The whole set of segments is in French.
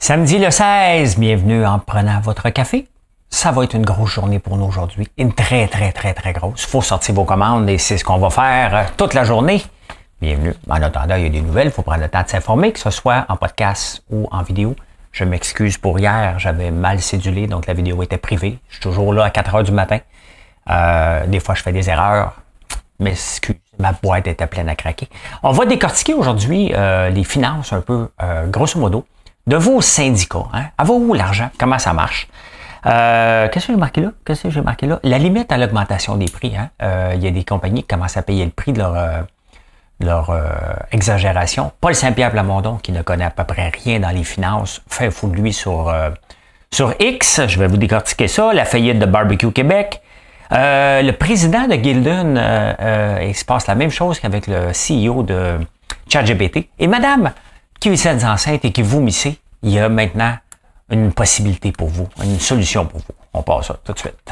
Samedi le 16, bienvenue en prenant votre café. Ça va être une grosse journée pour nous aujourd'hui. Une très, très, très, très grosse. Il faut sortir vos commandes et c'est ce qu'on va faire euh, toute la journée. Bienvenue. En attendant, il y a des nouvelles. Il faut prendre le temps de s'informer, que ce soit en podcast ou en vidéo. Je m'excuse pour hier. J'avais mal cédulé, donc la vidéo était privée. Je suis toujours là à 4 heures du matin. Euh, des fois, je fais des erreurs. Mais ma boîte était pleine à craquer. On va décortiquer aujourd'hui euh, les finances un peu, grosso modo de vos syndicats. Hein? À où l'argent? Comment ça marche? Euh, qu'est-ce que j'ai marqué là? Qu'est-ce que j'ai marqué là? La limite à l'augmentation des prix. Hein? Euh, il y a des compagnies qui commencent à payer le prix de leur, euh, leur euh, exagération. Paul Saint-Pierre Plamondon, qui ne connaît à peu près rien dans les finances, fait fou de lui sur, sur X. Je vais vous décortiquer ça. La faillite de Barbecue Québec. le président de Guilden. il se passe la même chose qu'avec le CEO de ChatGPT. Et madame, qui a eu cette enceinte et qui vous missez, il y a maintenant une possibilité pour vous, une solution pour vous. On passe ça tout de suite.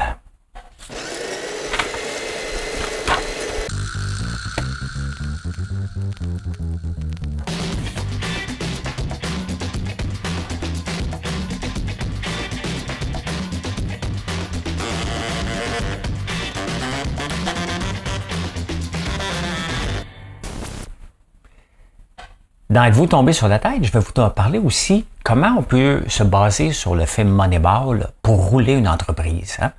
Dans Êtes-vous tombé sur la tête, je vais vous parler aussi comment on peut se baser sur le film Moneyball pour rouler une entreprise. Hein?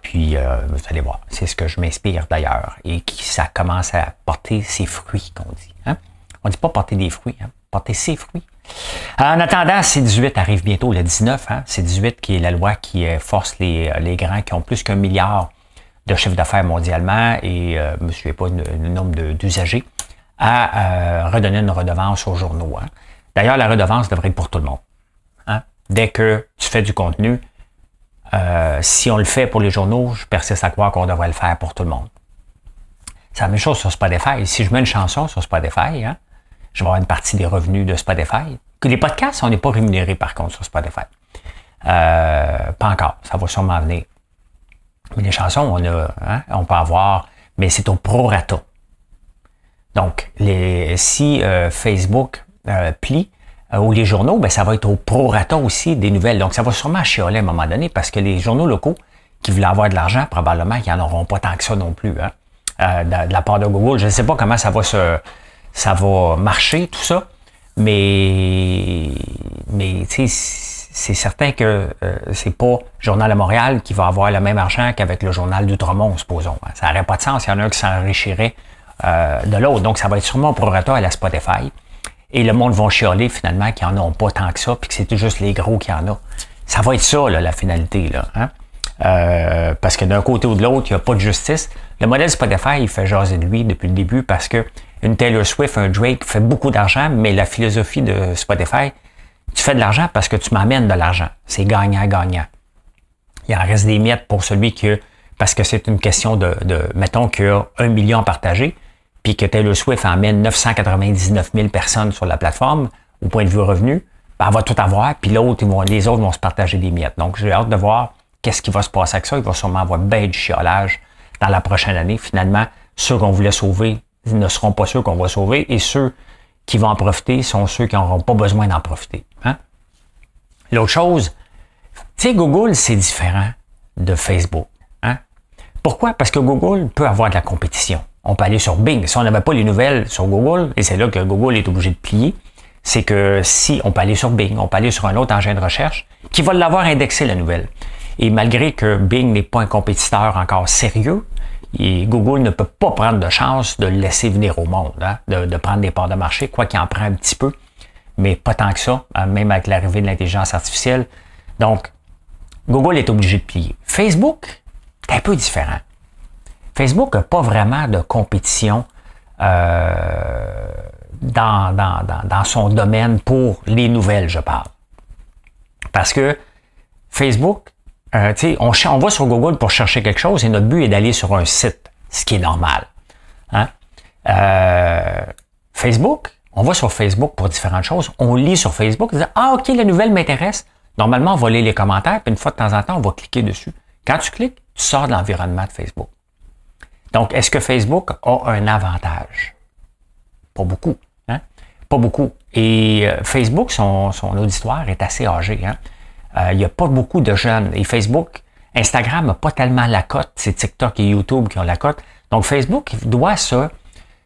Puis, euh, vous allez voir, c'est ce que je m'inspire d'ailleurs et qui ça commence à porter ses fruits, qu'on dit. Hein? On ne dit pas porter des fruits, hein? porter ses fruits. En attendant, C-18 arrive bientôt, le 19. Hein? C-18 qui est la loi qui euh, force euh, les, grands qui ont plus qu'un milliard de chiffre d'affaires mondialement et, ne me souviens pas, le nombre d'usagers, à euh, redonner une redevance aux journaux. Hein. D'ailleurs, la redevance devrait être pour tout le monde. Hein. Dès que tu fais du contenu, euh, si on le fait pour les journaux, je persiste à croire qu'on devrait le faire pour tout le monde. C'est la même chose sur Spotify. Si je mets une chanson sur Spotify, hein, je vais avoir une partie des revenus de Spotify. Que les podcasts, on n'est pas rémunéré par contre sur Spotify. Euh, pas encore, ça va sûrement venir. Mais les chansons, on a, hein, on peut avoir, mais c'est au prorata. Donc, les, si euh, Facebook euh, plie, euh, ou les journaux, ben, ça va être au prorata aussi des nouvelles. Donc, ça va sûrement chialer à un moment donné parce que les journaux locaux qui voulaient avoir de l'argent, probablement ils n'en auront pas tant que ça non plus. Hein. de, la part de Google. Je ne sais pas comment ça va se, ça va marcher, tout ça. Mais, mais c'est certain que c'est pas Journal de Montréal qui va avoir le même argent qu'avec le Journal d'Outremont, supposons. Hein. Ça n'aurait pas de sens. Il y en a un qui s'enrichirait euh, de l'autre. Donc, ça va être sûrement prorata à la Spotify. Et le monde va chialer finalement qu'ils en ont pas tant que ça, puis que c'est juste les gros qui en ont. Ça va être ça, la finalité. Là, hein? euh, parce que d'un côté ou de l'autre, il n'y a pas de justice. Le modèle Spotify, il fait jaser de lui depuis le début parce que une Taylor Swift, un Drake fait beaucoup d'argent, mais la philosophie de Spotify, tu fais de l'argent parce que tu m'amènes de l'argent. C'est gagnant-gagnant. Il en reste des miettes pour celui qui, parce que c'est une question de, de mettons, qu'il y a un million partagé puis que Taylor Swift emmène 999 000 personnes sur la plateforme, au point de vue revenu, ben, va tout avoir, puis l'autre, les autres vont se partager des miettes. Donc, j'ai hâte de voir qu'est-ce qui va se passer avec ça. Il va sûrement avoir ben du chiolage dans la prochaine année. Finalement, ceux qu'on voulait sauver ne seront pas ceux qu'on va sauver, et ceux qui vont en profiter sont ceux qui n'auront pas besoin d'en profiter. Hein? L'autre chose, tu sais, Google, c'est différent de Facebook. Hein? Pourquoi? Parce que Google peut avoir de la compétition on peut aller sur Bing. Si on n'avait pas les nouvelles sur Google, et c'est là que Google est obligé de plier, c'est que si on peut aller sur Bing, on peut aller sur un autre engin de recherche qui va l'avoir indexé la nouvelle. Et malgré que Bing n'est pas un compétiteur encore sérieux, et Google ne peut pas prendre de chance de le laisser venir au monde, hein, de, prendre des parts de marché, quoi qu'il en prenne un petit peu, mais pas tant que ça, hein, même avec l'arrivée de l'intelligence artificielle. Donc, Google est obligé de plier. Facebook, c'est un peu différent. Facebook n'a pas vraiment de compétition euh, dans, dans, dans, dans, son domaine pour les nouvelles, je parle. Parce que Facebook, euh, on, on va sur Google pour chercher quelque chose et notre but est d'aller sur un site, ce qui est normal. Hein. Euh, Facebook, on va sur Facebook pour différentes choses. On lit sur Facebook, on dit Ah, OK, la nouvelle m'intéresse. Normalement, on va lire les commentaires, puis une fois de temps en temps, on va cliquer dessus. Quand tu cliques, tu sors de l'environnement de Facebook. Donc, est-ce que Facebook a un avantage? Pas beaucoup. Hein? Pas beaucoup. Et euh, Facebook, son, son, auditoire est assez âgé. Hein? Euh, il n'y a pas beaucoup de jeunes. Et Facebook, Instagram n'a pas tellement la cote. C'est TikTok et YouTube qui ont la cote. Donc, Facebook doit se,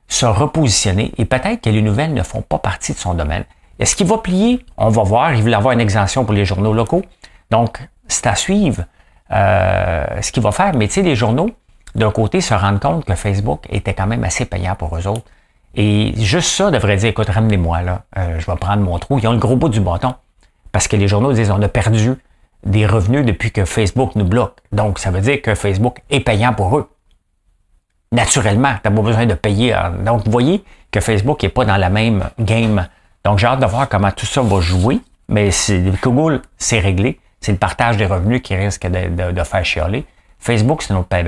se repositionner et peut-être que les nouvelles ne font pas partie de son domaine. Est-ce qu'il va plier? On va voir. Il veut avoir une exemption pour les journaux locaux. Donc, c'est à suivre euh, ce qu'il va faire. Mais tu sais, les journaux, d'un côté, se rendre compte que Facebook était quand même assez payant pour eux autres. Et juste ça devrait dire, écoute, ramenez-moi, là, euh, je vais prendre mon trou. Ils ont le gros bout du bâton. Parce que les journaux disent, on a perdu des revenus depuis que Facebook nous bloque. Donc, ça veut dire que Facebook est payant pour eux. Naturellement, tu n'as pas besoin de payer. Donc, vous voyez que Facebook n'est pas dans la même game. Donc, j'ai hâte de voir comment tout ça va jouer. Mais Google, c'est réglé. C'est le partage des revenus qui risque de, de faire chialer. Facebook, c'est notre paire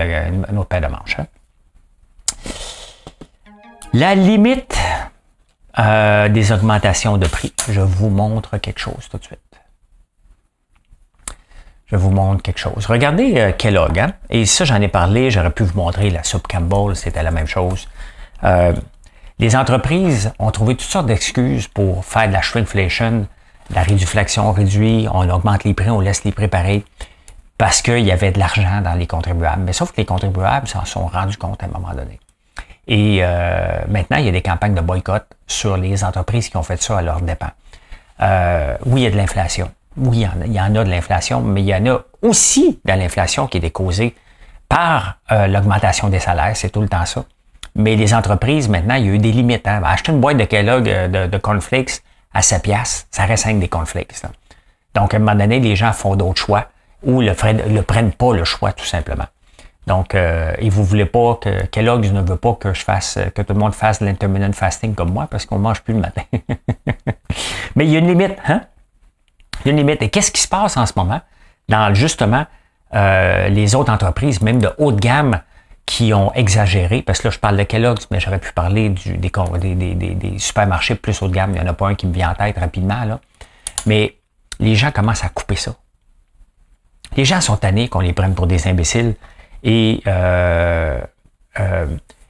de, manches. Hein. La limite euh, des augmentations de prix. Je vous montre quelque chose tout de suite. Je vous montre quelque chose. Regardez euh, Kellogg. Hein. Et ça, j'en ai parlé. J'aurais pu vous montrer la soupe Campbell. C'était la même chose. Euh, les entreprises ont trouvé toutes sortes d'excuses pour faire de la shrinkflation, la réduflation réduit, On augmente les prix, on laisse les prix pareils parce qu'il y avait de l'argent dans les contribuables. Mais sauf que les contribuables s'en sont rendus compte à un moment donné. Et euh, maintenant, il y a des campagnes de boycott sur les entreprises qui ont fait ça à leurs dépens. Euh, oui, il y a de l'inflation. Oui, il y, en a, de l'inflation, mais il y en a aussi de l'inflation qui est causée par euh, l'augmentation des salaires. C'est tout le temps ça. Mais les entreprises, maintenant, il y a eu des limites. Hein. Acheter une boîte de Kellogg de, de à 7 piastres, ça reste 5 des cornflakes. Donc, à un moment donné, les gens font d'autres choix ou le, prennent pas le choix, tout simplement. Donc, euh, et vous voulez pas que Kellogg's ne veut pas que je fasse, euh, que tout le monde fasse l'intermittent fasting comme moi parce qu'on mange plus le matin. Mais il y a une limite, hein? Il y a une limite. Et qu'est-ce qui se passe en ce moment dans justement euh, les autres entreprises, même de haut de gamme, qui ont exagéré, parce que là, je parle de Kellogg's, mais j'aurais pu parler du, des, des, des, supermarchés plus haut de gamme. Il n'y en a pas un qui me vient en tête rapidement, là. Mais les gens commencent à couper ça. Les gens sont tannés qu'on les prenne pour des imbéciles. Et euh, euh,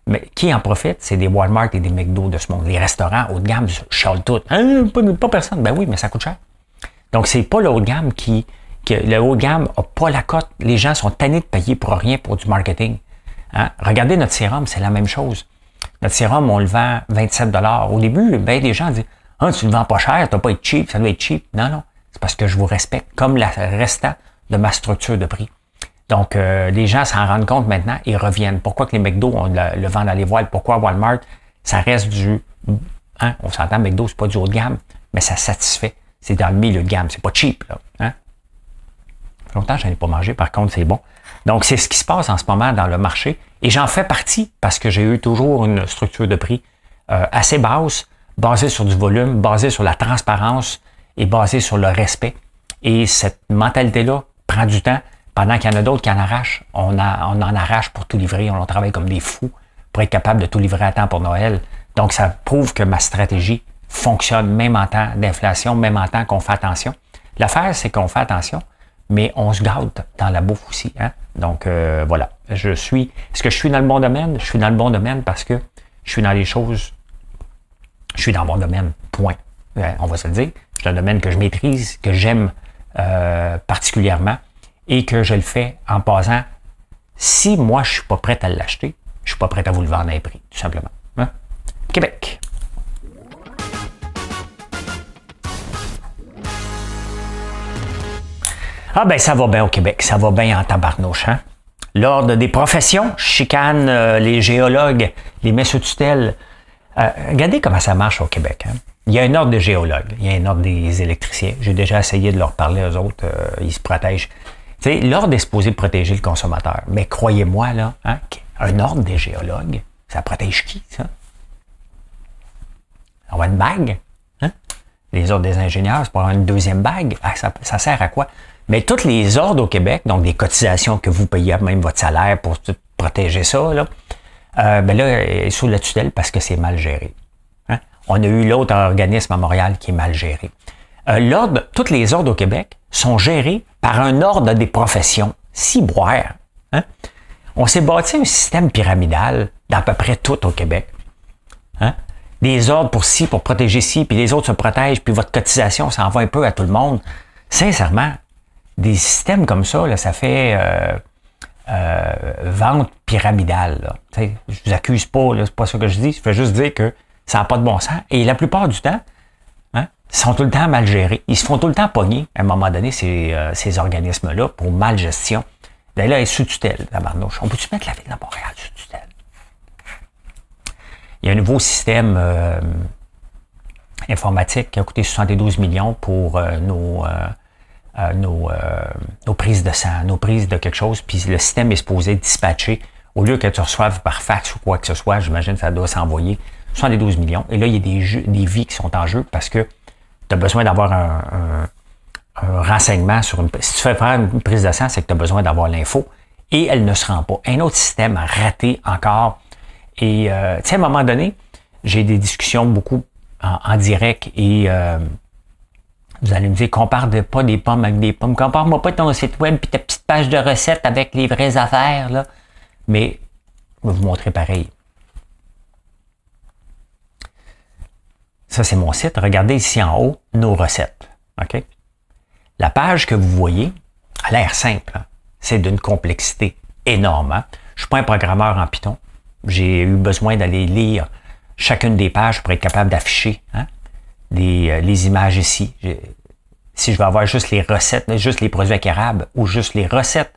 mais qui en profite, c'est des Walmart et des McDo de ce monde. Les restaurants haut de gamme chialent tout. Hein? pas, personne. Ben oui, mais ça coûte cher. Donc, c'est pas le haut de gamme qui. le haut de gamme n'a pas la cote. Les gens sont tannés de payer pour rien pour du marketing. Hein? Regardez notre sérum, c'est la même chose. Notre sérum, on le vend 27 Au début, ben, les gens disent ah, Tu le vends pas cher, tu pas être cheap, ça doit être cheap. Non, non. C'est parce que je vous respecte. Comme le restant de ma structure de prix. Donc, euh, les gens s'en rendent compte maintenant et reviennent. Pourquoi que les McDo ont le, le vent dans les voiles? Pourquoi Walmart? Ça reste du... Hein, on s'entend, McDo, c'est pas du haut de gamme, mais ça satisfait. C'est dans le milieu de gamme. C'est pas cheap, là. Hein? Longtemps, je n'en ai pas mangé. Par contre, c'est bon. Donc, c'est ce qui se passe en ce moment dans le marché. Et j'en fais partie parce que j'ai eu toujours une structure de prix euh, assez basse, basée sur du volume, basée sur la transparence et basée sur le respect. Et cette mentalité-là du temps. Pendant qu'il y en a d'autres qui en arrachent, on, en arrache pour tout livrer. On travaille comme des fous pour être capable de tout livrer à temps pour Noël. Donc, ça prouve que ma stratégie fonctionne même en temps d'inflation, même en temps qu'on fait attention. L'affaire, c'est qu'on fait attention, mais on se garde dans la bouffe aussi. Hein. Donc, euh, voilà. Je suis. Est-ce que je suis dans le bon domaine? Je suis dans le bon domaine parce que je suis dans les choses. Je suis dans le bon domaine. Point. Euh, on va se le dire. C'est un domaine que je maîtrise, que j'aime euh, particulièrement et que je le fais en passant, si moi je suis pas prêt à l'acheter, je suis pas prêt à vous le vendre à un prix, tout simplement. Hein? Québec. Ah ben ça va bien au Québec, ça va bien en tabarnouche. Hein? L'ordre des professions chicane euh, les géologues, les messieurs sous tutelle. Euh, regardez comment ça marche au Québec. Hein? Il y a un ordre des géologues, il y a un ordre des électriciens. J'ai déjà essayé de leur parler aux autres, euh, ils se protègent l'ordre est supposé protéger le consommateur. Mais croyez-moi, là, hein, un ordre des géologues, ça protège qui, ça? On va une bague. Hein? Les ordres des ingénieurs, c'est pour une deuxième bague. Ah, ça, sert à quoi? Mais toutes les ordres au Québec, donc des cotisations que vous payez, même votre salaire pour protéger ça, là, euh, ben là, euh, sous la tutelle parce que c'est mal géré. Hein? On a eu l'autre organisme à Montréal qui est mal géré. Euh, l'ordre, toutes les ordres au Québec sont gérés par un ordre des professions, si Hein? On s'est bâti un système pyramidal d'à peu près tout au Québec. Hein? Des ordres pour ci, pour protéger ci, puis les autres se protègent, puis votre cotisation s'en va un peu à tout le monde. Sincèrement, des systèmes comme ça, là, ça fait euh, euh, vente pyramidale. Là. Je vous accuse pas, c'est pas ça que je dis, je veux juste dire que ça n'a pas de bon sens. Et la plupart du temps, sont tout le temps mal gérés. Ils se font tout le temps pogner, à un moment donné, ces, euh, ces organismes-là, pour mal gestion. Ben là, ils est sous tutelle, la barnouche. On peut-tu mettre la ville de Montréal sous tutelle? Il y a un nouveau système euh, informatique qui a coûté 72 millions pour euh, nos, nos, nos, prises de sang, nos prises de quelque chose, puis le système est supposé dispatcher. Au lieu que tu reçoives par fax ou quoi que ce soit, j'imagine que ça doit s'envoyer 72 millions. Et là, il y a des, des vies qui sont en jeu parce que tu as besoin d'avoir un, renseignement sur une. Si tu fais faire une prise de sang, c'est que tu as besoin d'avoir l'info et elle ne se rend pas. Un autre système raté encore. Et euh, tu sais, à un moment donné, j'ai des discussions beaucoup en, direct et euh, vous allez me dire, compare pas des pommes avec des pommes. Compare-moi pas ton site web et ta petite page de recettes avec les vraies affaires, là. Mais je vais vous montrer pareil. Ça, c'est mon site. Regardez ici en haut, nos recettes. OK? La page que vous voyez a l'air simple. Hein. C'est d'une complexité énorme. Hein. Je ne suis pas un programmeur en Python. J'ai eu besoin d'aller lire chacune des pages pour être capable d'afficher hein, euh, les, images ici. Si je veux avoir juste les recettes, juste les produits avec arabe, ou juste les recettes,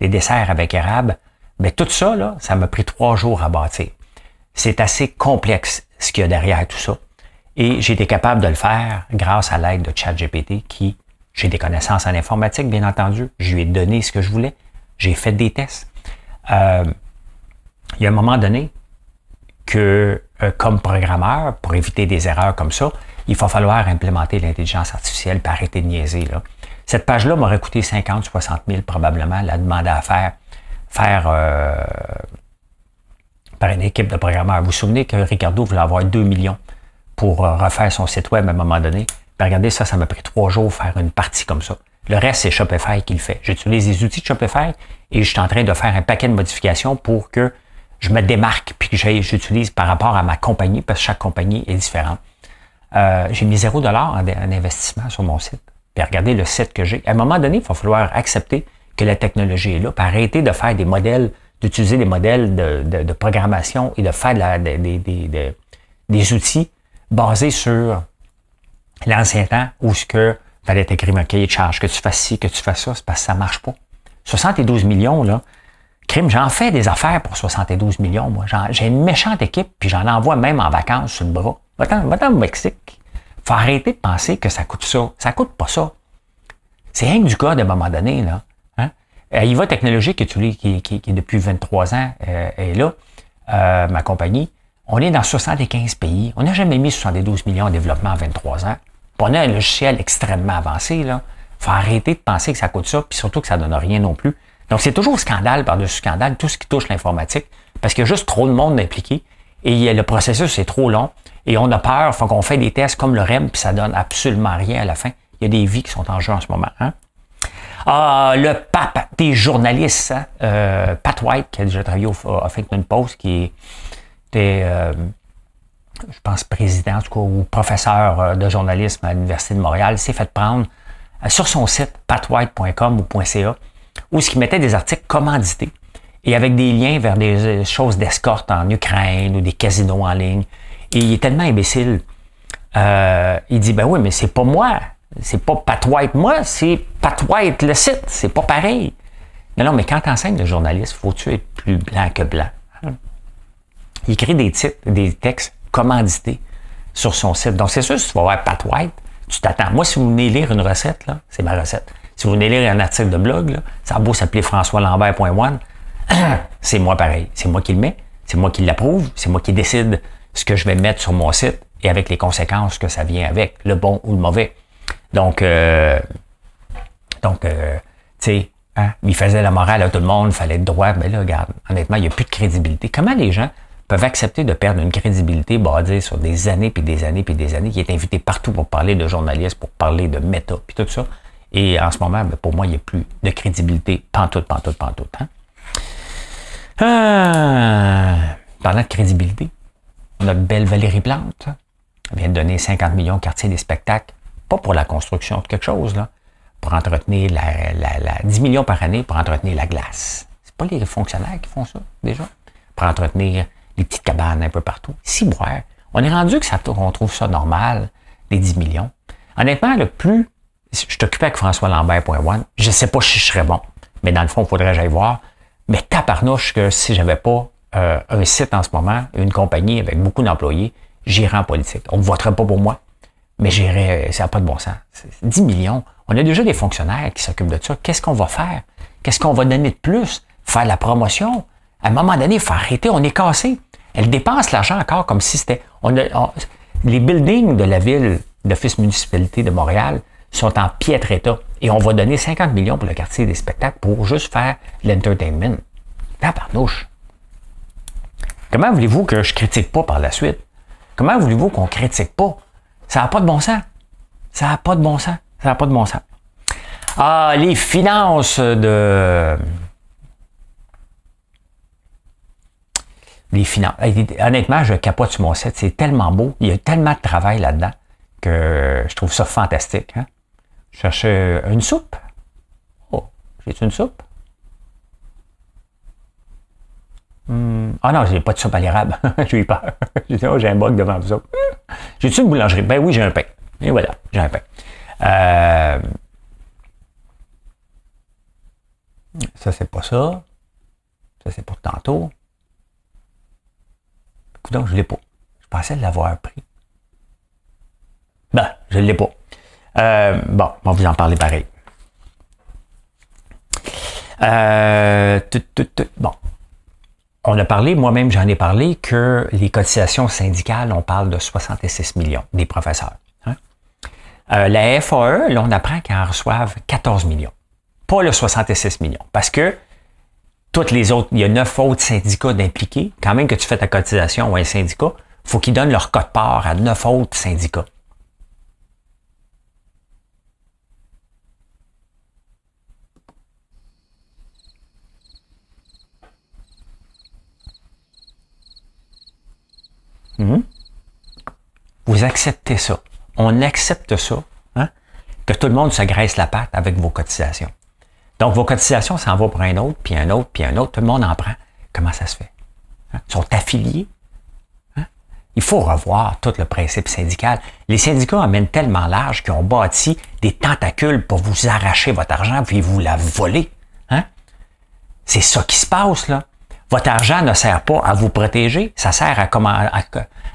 les desserts avec érable, mais ben, tout ça, là, ça m'a pris trois jours à bâtir. C'est assez complexe ce qu'il y a derrière tout ça. Et j'ai été capable de le faire grâce à l'aide de ChatGPT qui, j'ai des connaissances en informatique, bien entendu. Je lui ai donné ce que je voulais. J'ai fait des tests. Euh, il y a un moment donné que, euh, comme programmeur, pour éviter des erreurs comme ça, il va falloir implémenter l'intelligence artificielle pour arrêter de niaiser. Là. Cette page-là m'aurait coûté 50, 60 000 probablement, la demande à faire, faire euh, par une équipe de programmeurs. Vous vous souvenez que Ricardo voulait avoir 2 millions pour euh, refaire son site web à un moment donné. Ben, regardez, ça, ça m'a pris trois jours faire une partie comme ça. Le reste, c'est Shopify qui le fait. J'utilise les outils de Shopify et je suis en train de faire un paquet de modifications pour que je me démarque puis que j'utilise par rapport à ma compagnie parce que chaque compagnie est différente. Euh, j'ai mis zéro dollar en, investissement sur mon site. Puis regardez le site que j'ai. À un moment donné, il va falloir accepter que la technologie est là, puis arrêter de faire des modèles, d'utiliser des modèles de, programmation et de faire des outils basé sur l'ancien temps où ce que fallait t'écrire un cahier de charge, que tu fasses ci, que tu fasses ça, c'est parce que ça marche pas. 72 millions, là, crime, j'en fais des affaires pour 72 millions, moi. J'ai une méchante équipe, puis j'en envoie même en vacances sur le bras. Va-t'en, va-t'en au Mexique. Faut arrêter de penser que ça coûte ça. Ça coûte pas ça. C'est rien que du cas d'un moment donné, là. Hein? IVA euh, Technologie, qui, qui, depuis 23 ans euh, est là, euh, ma compagnie, on est dans 75 pays. On n'a jamais mis 72 millions en développement en 23 ans. on a un logiciel extrêmement avancé. Il faut arrêter de penser que ça coûte ça, puis surtout que ça ne donne rien non plus. Donc, c'est toujours scandale par-dessus scandale, tout ce qui touche l'informatique, parce qu'il y a juste trop de monde impliqué et le processus est trop long et on a peur. Faut qu'on fait des tests comme le REM, puis ça donne absolument rien à la fin. Il y a des vies qui sont en jeu en ce moment. Hein. Ah, le pape des journalistes, hein, euh, Pat White, qui a déjà travaillé au Huffington Post, qui est était, euh, je pense, président, ou professeur euh, de journalisme à l'Université de Montréal, s'est fait prendre euh, sur son site patwhite.com ou .ca, où ce qui mettait des articles commandités et avec des liens vers des choses d'escorte en Ukraine ou des casinos en ligne. Et il est tellement imbécile. il dit, ben oui, mais c'est pas moi. C'est pas Pat White, moi, c'est Pat White, le site. C'est pas pareil. Non, non, mais quand t'enseignes le journaliste, faut-tu être plus blanc que blanc? il crée des titres, des textes commandités sur son site. Donc, c'est sûr, si tu vas voir Pat White, tu t'attends. Moi, si vous venez lire une recette, là, c'est ma recette. Si vous venez lire un article de blog, ça a beau s'appeler françoislambert.one, c'est moi pareil. C'est moi qui le mets, c'est moi qui l'approuve, c'est moi qui décide ce que je vais mettre sur mon site et avec les conséquences que ça vient avec, le bon ou le mauvais. Donc, euh, donc euh, tu sais, hein, il faisait la morale à tout le monde, il fallait être droit. Mais là, regarde, honnêtement, il n'y a plus de crédibilité. Comment les gens peuvent accepter de perdre une crédibilité basée sur des années puis des années puis des années, qui est invité partout pour parler de journalistes, pour parler de méta, puis tout ça. Et en ce moment, ben, pour moi, il n'y a plus de crédibilité pantoute, pantoute, pantoute. Hein? Ah, parlant de crédibilité, notre belle Valérie Plante vient de donner 50 millions de quartiers des spectacles, pas pour la construction de quelque chose, là, pour entretenir la, la, la 10 millions par année pour entretenir la glace. C'est pas les fonctionnaires qui font ça, déjà. Pour entretenir des petites cabanes un peu partout. Ciboire. On est rendu que ça, on trouve ça normal, les 10 millions. Honnêtement, le plus je t'occupais avec François Lambert je je sais pas si je serais bon. Mais dans le fond, il faudrait que j'aille voir. Mais taparnouche que si j'avais pas euh, un site en ce moment, une compagnie avec beaucoup d'employés, j'irais en politique. On ne voterait pas pour moi, mais j'irais, ça n'a pas de bon sens. 10 millions. On a déjà des fonctionnaires qui s'occupent de ça. Qu'est-ce qu'on va faire? Qu'est-ce qu'on va donner de plus? Faire la promotion? À un moment donné, il faut arrêter, on est cassé. Elle dépense l'argent encore comme si c'était. On les buildings de la ville, d'Office municipalité de Montréal, sont en piètre état. Et on va donner 50 millions pour le quartier des spectacles pour juste faire l'entertainment. La douche. Comment voulez-vous que je critique pas par la suite? Comment voulez-vous qu'on critique pas? Ça n'a pas de bon sens. Ça n'a pas de bon sens. Ça n'a pas de bon sens. Ah, les finances de les finances. Honnêtement, je capote sur mon set. C'est tellement beau. Il y a tellement de travail là-dedans que je trouve ça fantastique. Hein. Je cherchais euh, une soupe. Oh, j'ai une soupe? oh Ah non, j'ai pas de soupe à l'érable. j'ai eu peur. j'ai dit, oh, j'ai un bug devant vous hmm. jai une boulangerie? Ben oui, j'ai un pain. Et voilà, j'ai un pain. Euh... Ça, c'est pas ça. Ça, c'est pour tantôt. Donc, je l'ai pas. Je pensais l'avoir pris. Ben, je ne l'ai pas. Euh, bon, on va vous en parler pareil. Euh, bon. On a parlé, moi-même j'en ai parlé, que les cotisations syndicales, on parle de 66 millions des professeurs. Hein. Euh, la FAE, là, on apprend qu'elle en reçoivent 14 millions, pas le 66 millions, parce que toutes les autres, il y a neuf autres syndicats d'impliqués. Quand même que tu fais ta cotisation ou un syndicat, faut qu'ils donnent leur code part à neuf autres syndicats. Hmm? Vous acceptez ça. On accepte ça, hein? que tout le monde se graisse la patte avec vos cotisations. Donc, vos cotisations s'en vont pour un autre, puis un autre, puis un autre. Tout le monde en prend. Comment ça se fait? Hein? Ils sont affiliés. Hein? Il faut revoir tout le principe syndical. Les syndicats amènent tellement large qu'ils ont bâti des tentacules pour vous arracher votre argent puis vous la voler. Hein? C'est ça qui se passe, là. Votre argent ne sert pas à vous protéger, ça sert à, comment,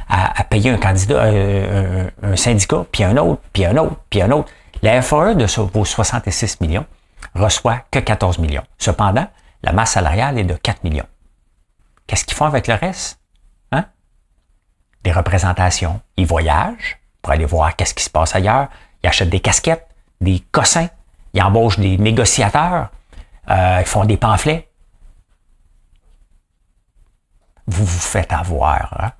à, payer un candidat, euh, un, syndicat, puis un autre, puis un autre, puis un autre. La FAE de vos 66 millions, reçoit que 14 millions. Cependant, la masse salariale est de 4 millions. Qu'est-ce qu'ils font avec le reste? Hein? Des représentations. Ils voyagent pour aller voir qu'est-ce qui se passe ailleurs. Ils achètent des casquettes, des cossins. Ils embauchent des négociateurs. Euh, ils font des pamphlets. Vous vous faites avoir. Hein?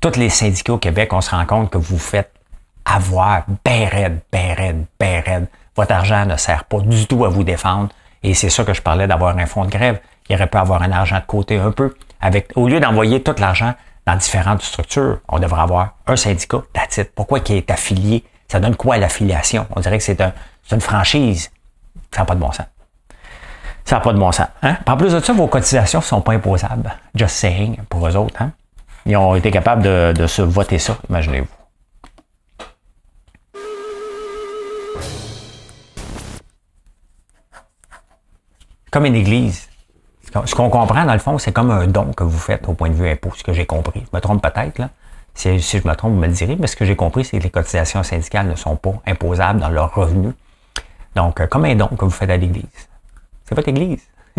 Tous les syndicats au Québec, on se rend compte que vous vous faites avoir bien raide, bien raide, ben raide. Votre argent ne sert pas du tout à vous défendre. Et c'est ça que je parlais d'avoir un fonds de grève. Il aurait pu avoir un argent de côté un peu. Avec, au lieu d'envoyer tout l'argent dans différentes structures, on devrait avoir un syndicat, d'attitude. Pourquoi qui est affilié? Ça donne quoi à l'affiliation? On dirait que c'est une franchise. Ça n'a pas de bon sens. Ça n'a pas de bon sens. Hein? En plus de ça, vos cotisations ne sont pas imposables. Just saying, pour eux autres. Hein? Ils ont été capables de, de se voter ça, imaginez-vous. comme une église. Ce qu'on comprend, dans le fond, c'est comme un don que vous faites au point de vue impôt, ce que j'ai compris. Je me trompe peut-être, là. Si, je me trompe, vous me le direz, mais ce que j'ai compris, c'est que les cotisations syndicales ne sont pas imposables dans leurs revenus. Donc, euh, comme un don que vous faites à l'Église. C'est votre Église.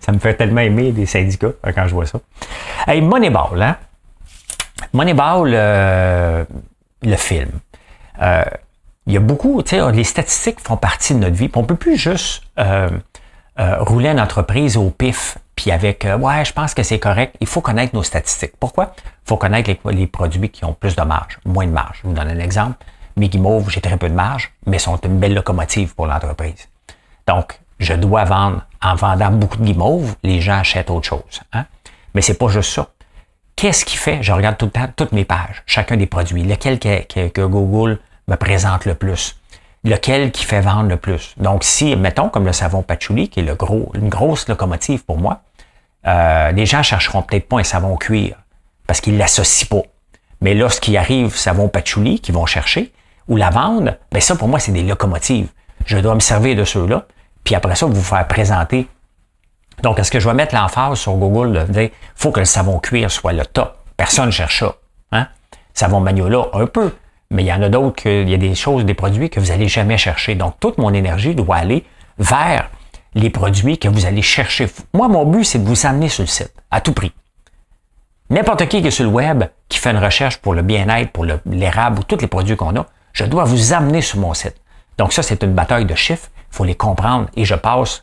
ça me fait tellement aimer des syndicats hein, quand je vois ça. Hey, Moneyball, hein? Moneyball, euh, le film. Euh, il y a beaucoup, tu sais, les statistiques font partie de notre vie. on ne peut plus juste euh, euh, rouler une entreprise au pif, puis avec euh, Ouais, je pense que c'est correct. Il faut connaître nos statistiques. Pourquoi? Il faut connaître les, produits qui ont plus de marge, moins de marge. Je vous donne un exemple. Mes guimauves, j'ai très peu de marge, mais sont une belle locomotive pour l'entreprise. Donc, je dois vendre. En vendant beaucoup de guimauves, les gens achètent autre chose. Mais hein? Mais c'est pas juste ça. Qu'est-ce qui fait? Je regarde tout le temps toutes mes pages, chacun des produits. Lequel que Google me présente le plus? Lequel qui fait vendre le plus? Donc, si, mettons, comme le savon patchouli, qui est le gros, une grosse locomotive pour moi, euh, les gens chercheront peut-être pas un savon cuir parce qu'ils l'associent pas. Mais lorsqu'il arrive savon patchouli qu'ils vont chercher ou la vendre, ben ça pour moi c'est des locomotives. Je dois me servir de ceux-là, puis après ça vous, faire présenter. Donc est-ce que je vais mettre l'emphase sur Google de faut que le savon cuir soit le top. Personne cherche ça. Hein? Savon magnolia un peu, mais il y en a d'autres, il y a des choses, des produits que vous n'allez jamais chercher. Donc, toute mon énergie doit aller vers les produits que vous allez chercher. Moi, mon but, c'est de vous amener sur le site, à tout prix. N'importe qui qui est sur le web, qui fait une recherche pour le bien-être, pour l'érable ou tous les produits qu'on a, je dois vous amener sur mon site. Donc ça, c'est une bataille de chiffres. Il faut les comprendre. Et je passe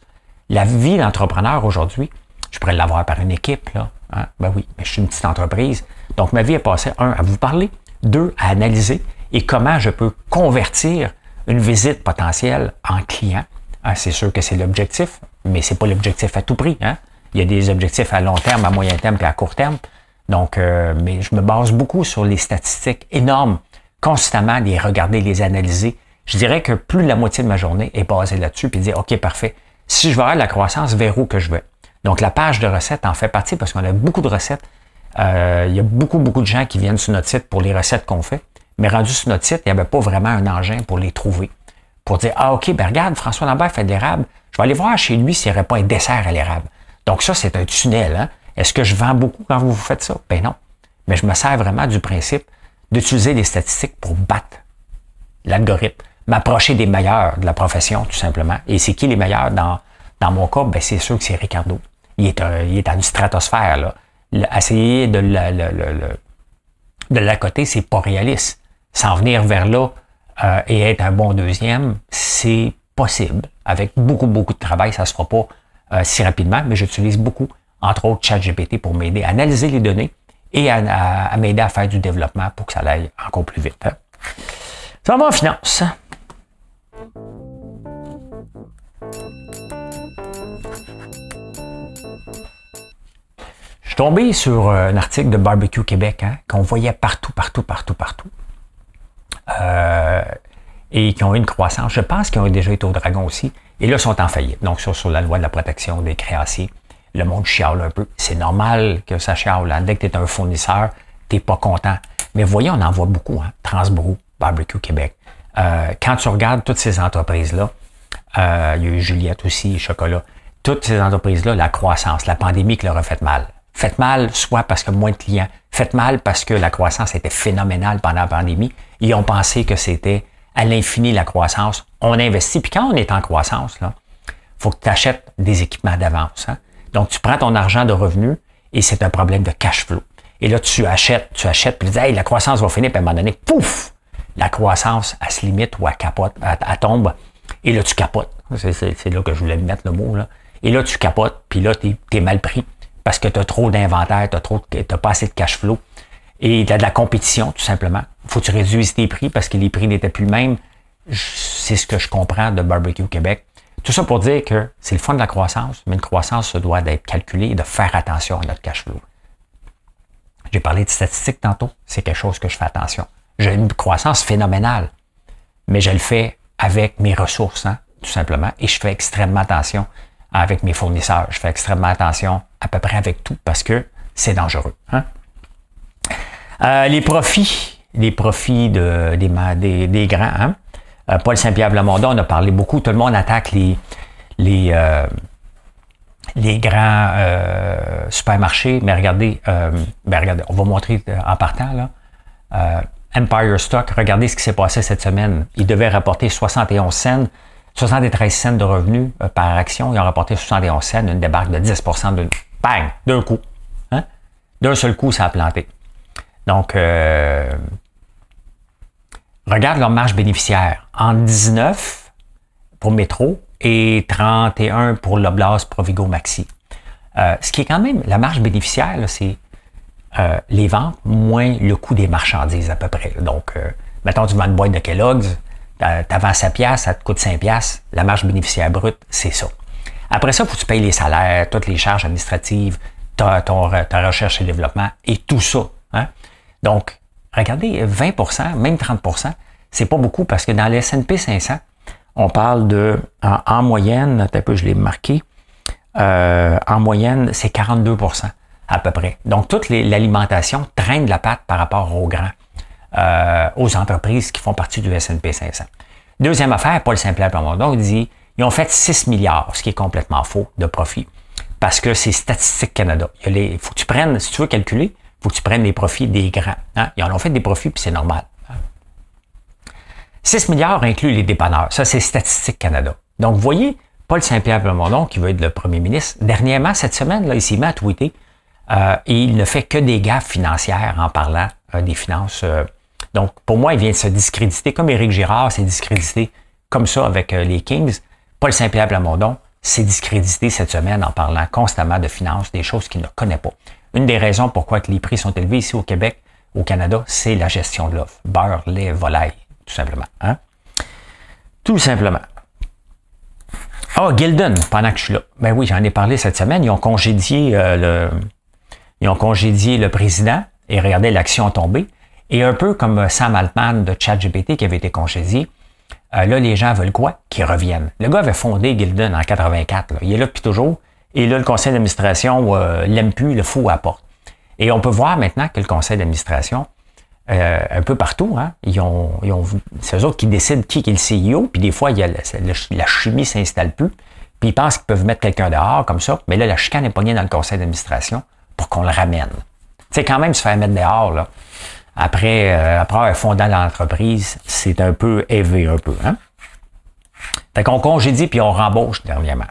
la vie d'entrepreneur aujourd'hui. Je pourrais l'avoir par une équipe, là. Hein. Ben oui, mais je suis une petite entreprise. Donc ma vie est passée, un, à vous parler, deux, à analyser, et comment je peux convertir une visite potentielle en client. Hein, c'est sûr que c'est l'objectif, mais c'est pas l'objectif à tout prix. Hein. Il y a des objectifs à long terme, à moyen terme et à court terme. Donc, euh, mais je me base beaucoup sur les statistiques énormes, constamment les regarder, les analyser. Je dirais que plus de la moitié de ma journée est basée là-dessus, puis dire, OK, parfait, si je veux avoir de la croissance, vers où que je vais? Donc, la page de recettes en fait partie parce qu'on a beaucoup de recettes. Euh, il y a beaucoup, beaucoup de gens qui viennent sur notre site pour les recettes qu'on fait. Mais rendu sur notre site, il n'y avait pas vraiment un engin pour les trouver. Pour dire, ah, OK, ben regarde, François Lambert fait de l'érable. Je vais aller voir chez lui s'il n'y aurait pas un dessert à l'érable. Donc, ça, c'est un tunnel. Hein. Est-ce que je vends beaucoup quand vous faites ça? Ben non. Mais je me sers vraiment du principe d'utiliser les statistiques pour battre l'algorithme, m'approcher des meilleurs de la profession, tout simplement. Et c'est qui les meilleurs dans, mon cas? Ben, c'est sûr que c'est Ricardo. Il est, un, dans une stratosphère. essayer de, le le, le, de c'est pas réaliste s'en venir vers là euh, et être un bon deuxième, c'est possible. Avec beaucoup, beaucoup de travail, ça ne se fera pas euh, si rapidement, mais j'utilise beaucoup, entre autres, ChatGPT pour m'aider à analyser les données et à, m'aider à faire du développement pour que ça aille encore plus vite. Hein. Ça va en finance. Je suis tombé sur euh, un article de Barbecue Québec hein, qu'on voyait partout, partout, partout, partout. Euh, et qui ont eu une croissance. Je pense qu'ils ont déjà été au dragon aussi. Et là, sont en faillite. Donc, sur, sur la loi de la protection des créanciers, le monde chiale un peu. C'est normal que ça chiale. Dès que tu es un fournisseur, n'es pas content. Mais voyez, on en voit beaucoup. Hein? Transbrou, Barbecue Québec. Euh, quand tu regardes toutes ces entreprises-là, euh, il y a eu Juliette aussi, Chocolat, toutes ces entreprises-là, la croissance, la pandémie qui leur a fait mal. Faites mal soit parce que moins de clients, faites mal parce que la croissance était phénoménale pendant la pandémie. Ils ont pensé que c'était à l'infini la croissance. On investit. Puis quand on est en croissance, là, faut que tu achètes des équipements d'avance. Hein. Donc, tu prends ton argent de revenu et c'est un problème de cash flow. Et là, tu achètes, tu achètes, puis tu dis, hey, la croissance va finir, puis à un moment donné, pouf, la croissance, elle se limite ou elle capote, elle, tombe, et là, tu capotes. C'est, là que je voulais mettre le mot, là. Et là, tu capotes, puis là, tu es mal pris parce que tu as trop d'inventaire, tu trop, pas assez de cash flow. Et tu as de la compétition, tout simplement. faut que tu réduises tes prix parce que les prix n'étaient plus les mêmes. C'est ce que je comprends de Barbecue Québec. Tout ça pour dire que c'est le fond de la croissance, mais une croissance se doit d'être calculée et de faire attention à notre cash flow. J'ai parlé de statistiques tantôt, c'est quelque chose que je fais attention. J'ai une croissance phénoménale, mais je le fais avec mes ressources, hein, tout simplement, et je fais extrêmement attention avec mes fournisseurs. Je fais extrêmement attention à peu près avec tout parce que c'est dangereux. Hein. Euh, les profits, les profits de, des, des, grands. Hein. Euh, Paul Saint-Pierre Blamondon, on a parlé beaucoup. Tout le monde attaque les, les, euh, les grands supermarchés. Mais regardez, ben regardez, on va montrer en partant. Là, Empire Stock, regardez ce qui s'est passé cette semaine. Il devait rapporter 71 cents. 73 cents de revenus par action, il ont rapporté 71 cents, une débarque de 10 de, bang, d'un coup. Hein? D'un seul coup, ça a planté. Donc, euh, regarde leur marge bénéficiaire. En 19 pour Métro et 31 pour l'Oblast Provigo Maxi. Euh, ce qui est quand même, la marge bénéficiaire, c'est euh, les ventes moins le coût des marchandises à peu près. Donc, mettons, tu vends une boîte de Kellogg's, tu avances 5 pièce, ça te coûte 5 La marge bénéficiaire brute, c'est ça. Après ça, il faut que tu payes les salaires, toutes les charges administratives, ta, recherche et développement et tout ça. Hein. Donc, regardez, 20 même 30 c'est pas beaucoup parce que dans le S&P 500, on parle de, en, moyenne, un peu, je l'ai marqué, euh, en moyenne, c'est 42 à peu près. Donc, toute l'alimentation traîne de la patte par rapport aux grands, euh, aux entreprises qui font partie du S&P 500. Deuxième affaire, Paul Donc, on dit, ils ont fait 6 milliards, ce qui est complètement faux, de profit. Parce que c'est Statistique Canada. Il faut que tu prennes, si tu veux calculer, faut que tu prennes les profits des grands. Hein? Ils en ont fait des profits, puis c'est normal. 6 milliards inclut les dépanneurs. Ça, c'est Statistique Canada. Donc, vous voyez, Paul Saint-Pierre Plamondon, qui veut être le premier ministre, dernièrement, cette semaine, là, il s'est mis à tweeter euh, et il ne fait que des gaffes financières en parlant euh, des finances. Euh, donc, pour moi, il vient de se discréditer, comme Éric Girard s'est discrédité comme ça avec les Kings. Paul Saint-Pierre Plamondon s'est discrédité cette semaine en parlant constamment de finances, des choses qu'il ne connaît pas. Une des raisons pourquoi les prix sont élevés ici au Québec, au Canada, c'est la gestion de l'offre. Beurre, lait, volaille, tout simplement. Hein? Tout simplement. Ah, oh, pendant que je suis là. Ben oui, j'en ai parlé cette semaine. Ils ont congédié, euh, le, ils ont congédié le président et regardez l'action tomber. Et un peu comme Sam Altman de ChatGPT qui avait été congédié, euh, là, les gens veulent quoi? Qu'ils reviennent. Le gars avait fondé Gilden en 84. Il est là depuis toujours. Et là, le conseil d'administration euh, l'aime plus, le fou à Et on peut voir maintenant que le conseil d'administration, euh, un peu partout, hein, ils ont, ils c'est eux autres qui décident qui est le CEO, puis des fois, il y a la chimie s'installe plus, puis ils pensent qu'ils peuvent mettre quelqu'un dehors comme ça, mais là, la chicane n'est pas dans le conseil d'administration pour qu'on le ramène. C'est quand même, se faire mettre dehors, là, après, euh, après avoir fondant l'entreprise, c'est un peu élevé, un peu. Hein? Fait qu'on congédie puis on rembauche dernièrement.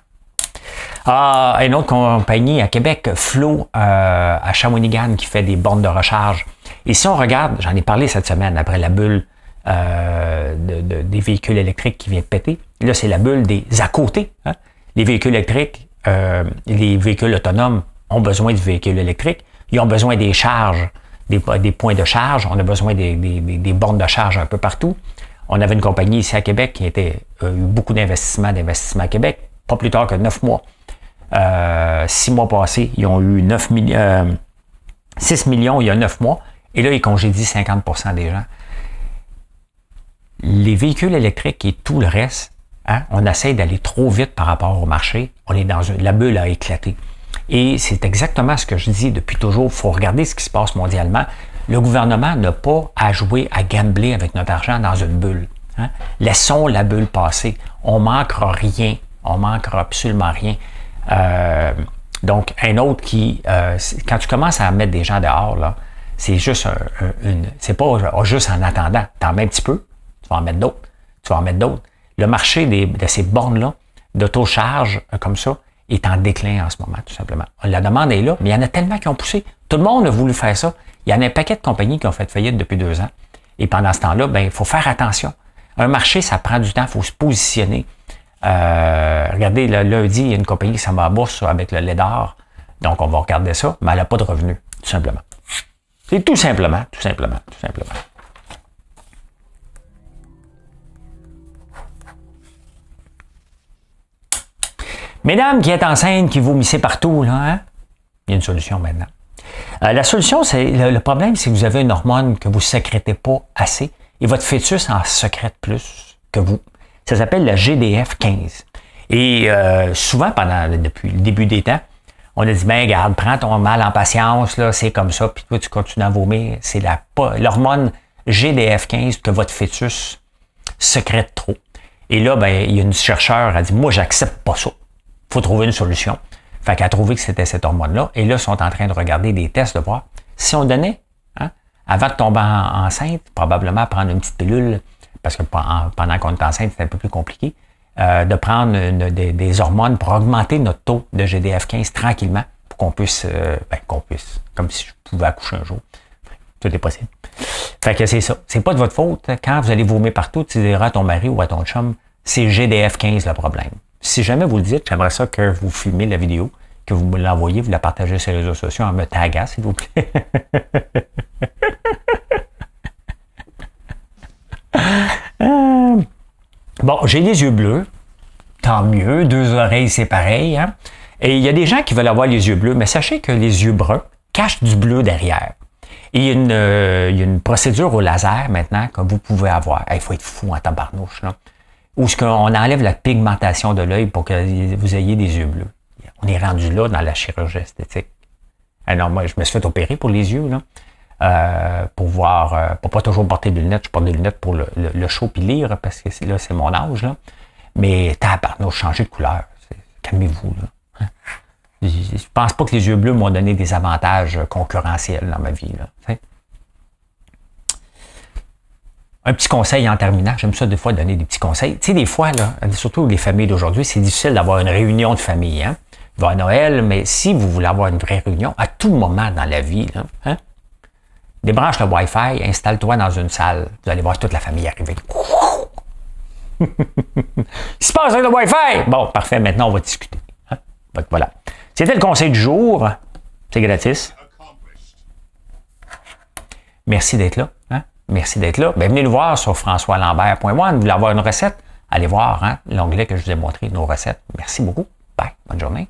Ah, une autre compagnie à Québec, Flo, euh, à Shawinigan, qui fait des bornes de recharge. Et si on regarde, j'en ai parlé cette semaine après la bulle euh, des véhicules électriques qui vient de péter. Là, c'est la bulle des à côté. Hein. Les véhicules électriques, euh, les véhicules autonomes ont besoin de véhicules électriques. Ils ont besoin des charges des, points de charge, on a besoin des, bornes de charge un peu partout. On avait une compagnie ici à Québec qui était, a euh, eu beaucoup d'investissements, d'investissements à Québec, pas plus tard que neuf mois. Euh, six mois passés, ils ont eu 9 6 euh, millions il y a neuf mois, et là, ils congédient 50 des gens. Les véhicules électriques et tout le reste, hein, on essaie d'aller trop vite par rapport au marché. On est dans une, la bulle a éclaté. Et c'est exactement ce que je dis depuis toujours. Il faut regarder ce qui se passe mondialement. Le gouvernement n'a pas à jouer, à gambler avec notre argent dans une bulle. Hein. Laissons la bulle passer. On manquera rien. On manquera absolument rien. Euh, donc, un autre qui, euh, quand tu commences à mettre des gens dehors, là, c'est juste un, une, c'est pas juste en attendant. T'en mets un petit peu, tu vas en mettre d'autres, tu vas en mettre d'autres. Le marché de ces bornes-là, charges euh, comme ça, est en déclin en ce moment, tout simplement. La demande est là, mais il y en a tellement qui ont poussé. Tout le monde a voulu faire ça. Il y en a un paquet de compagnies qui ont fait faillite depuis deux ans. Et pendant ce temps-là, ben, il faut faire attention. Un marché, ça prend du temps, il faut se positionner. Euh, regardez, lundi, il y a une compagnie qui s'en va à bourse avec le lait d'or. Donc, on va regarder ça, mais elle n'a pas de revenus, tout simplement. C'est tout simplement, tout simplement, tout simplement. Mesdames qui êtes enceintes, qui vomissez partout, là, hein? il y a une solution maintenant. Euh, la solution, c'est le, problème, c'est que vous avez une hormone que vous sécrétez pas assez et votre fœtus en secrète plus que vous. Ça s'appelle la GDF15. Et euh, souvent, pendant depuis le début des temps, on a dit, ben, garde, prends ton mal en patience, là, c'est comme ça, puis toi, tu continues à vomir. C'est la, l'hormone GDF15 que votre fœtus secrète trop. Et là, ben, il y a une chercheure a dit, moi, j'accepte pas ça faut trouver une solution. Fait qu'elle a trouvé que c'était cette hormone-là. Et là, ils sont en train de regarder des tests de voir si on donnait, hein, avant de tomber enceinte, probablement prendre une petite pilule, parce que pendant qu'on est enceinte, c'est un peu plus compliqué, euh, de prendre des, hormones pour augmenter notre taux de GDF15 tranquillement pour qu'on puisse, euh, ben, qu'on puisse, comme si je pouvais accoucher un jour. Tout est possible. Fait que c'est ça. C'est pas de votre faute. Quand vous allez vomir partout, tu diras à ton mari ou à ton chum, c'est GDF15 le problème. Si jamais vous le dites, j'aimerais ça que vous filmez la vidéo, que vous me l'envoyez, vous la partagez sur les réseaux sociaux en me taguant, s'il vous plaît. Euh, bon, j'ai les yeux bleus. Tant mieux. Deux oreilles, c'est pareil. Hein. Et il y a des gens qui veulent avoir les yeux bleus, mais sachez que les yeux bruns cachent du bleu derrière. Et euh, il y, a une, procédure au laser maintenant que vous pouvez avoir. Il faut être fou en tabarnouche. Là. Ou ce qu'on enlève la pigmentation de l'œil pour que vous ayez des yeux bleus. On est rendu là dans la chirurgie esthétique. Alors, moi, je me suis fait opérer pour les yeux, là. Euh, pour voir, euh, pour pas toujours porter des lunettes. Je porte des lunettes pour le, chaud lire, parce que là, c'est mon âge, là. Mais tabarnouche, changer de couleur. Calmez-vous, là. Je pense pas que les yeux bleus m'ont donné des avantages euh, concurrentiels dans ma vie, là. Un petit conseil en terminant, j'aime ça des fois donner des petits conseils. Tu sais, des fois, là, surtout les familles d'aujourd'hui, c'est difficile d'avoir une réunion de famille. Hein? va à Noël, mais si vous voulez avoir une vraie réunion, à tout moment dans la vie, là, hein? débranche le Wi-Fi, installe-toi dans une salle. Vous allez voir toute la famille arriver. Il se passe avec le Wi-Fi! Bon, parfait, maintenant on va discuter. Hein. voilà. C'était le conseil du jour. C'est gratis. Merci d'être là. Merci d'être là. bienvenue venez nous voir sur françoislambert.one. Vous voulez avoir une recette? Allez voir hein, l'onglet que je vous ai montré, nos recettes. Merci beaucoup. Bye. Bonne journée.